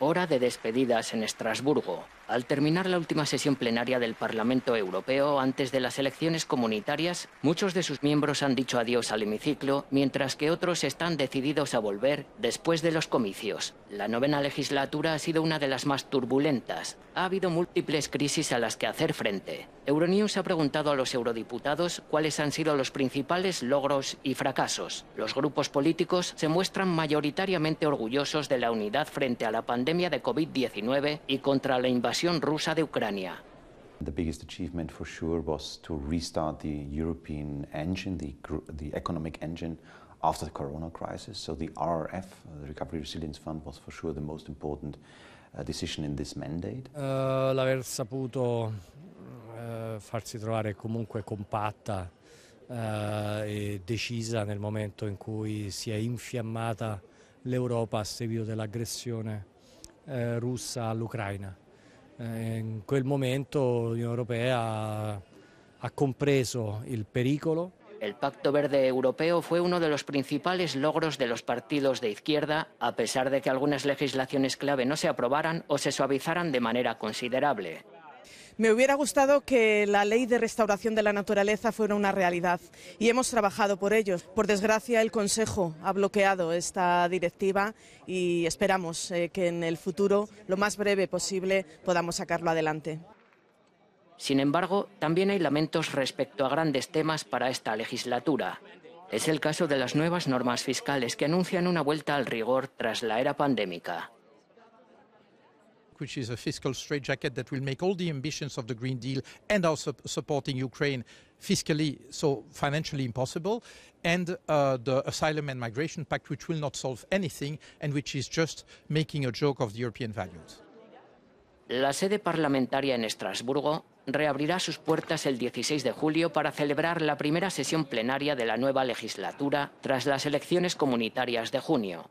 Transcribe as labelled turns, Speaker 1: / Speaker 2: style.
Speaker 1: hora de despedidas en Estrasburgo. Al terminar la última sesión plenaria del Parlamento Europeo antes de las elecciones comunitarias, muchos de sus miembros han dicho adiós al hemiciclo, mientras que otros están decididos a volver después de los comicios. La novena legislatura ha sido una de las más turbulentas. Ha habido múltiples crisis a las que hacer frente. Euronews ha preguntado a los eurodiputados cuáles han sido los principales logros y fracasos. Los grupos políticos se muestran mayoritariamente orgullosos de la unidad frente a la pandemia de COVID-19 y contra la invasión invasión rusa de Ucrania.
Speaker 2: The biggest achievement for sure was to restart the European engine, the, the economic engine after the corona crisis. So the RRF, uh, the Recovery Resilience Fund, was for sure the most important uh, decision in this mandate.
Speaker 3: Uh, l'aver saputo uh, farsi trovare comunque compatta uh, e decisa nel momento in cui si è infiammata l'Europa a seguito dell'aggressione uh, russa all'Ucraina. En quel momento Europea ha compreso el pericolo.
Speaker 1: El Pacto Verde Europeo fue uno de los principales logros de los partidos de izquierda, a pesar de que algunas legislaciones clave no se aprobaran o se suavizaran de manera considerable.
Speaker 4: Me hubiera gustado que la ley de restauración de la naturaleza fuera una realidad y hemos trabajado por ello. Por desgracia, el Consejo ha bloqueado esta directiva y esperamos eh, que en el futuro, lo más breve posible, podamos sacarlo adelante.
Speaker 1: Sin embargo, también hay lamentos respecto a grandes temas para esta legislatura. Es el caso de las nuevas normas fiscales que anuncian una vuelta al rigor tras la era pandémica
Speaker 5: which is a fiscal straitjacket that will make all the ambitions of the Green Deal and also supporting Ukraine fiscally, so financially impossible, and uh, the asylum and migration pact, which will not solve anything and which is just making a joke of the European values.
Speaker 1: La sede parlamentaria en Estrasburgo reabrirá sus puertas el 16 de julio para celebrar la primera sesión plenaria de la nueva legislatura tras las elecciones comunitarias de junio.